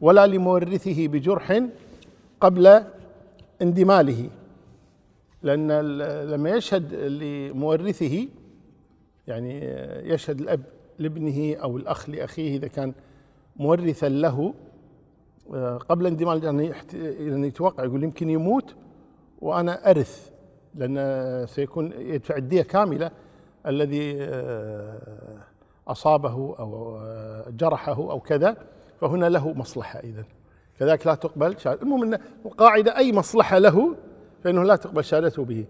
ولا لمورثه بجرح قبل اندماله لأن لما يشهد لمورثه يعني يشهد الأب لابنه أو الأخ لأخيه إذا كان مورثا له آه، قبل اندمال يعني يعني يتوقع يقول يمكن يموت وأنا أرث لأن سيكون يدفع الدية كاملة الذي آه، أصابه أو آه، جرحه أو كذا فهنا له مصلحة إذا كذلك لا تقبل شهادة المهم أن القاعدة أي مصلحة له فإنه لا تقبل شهادته به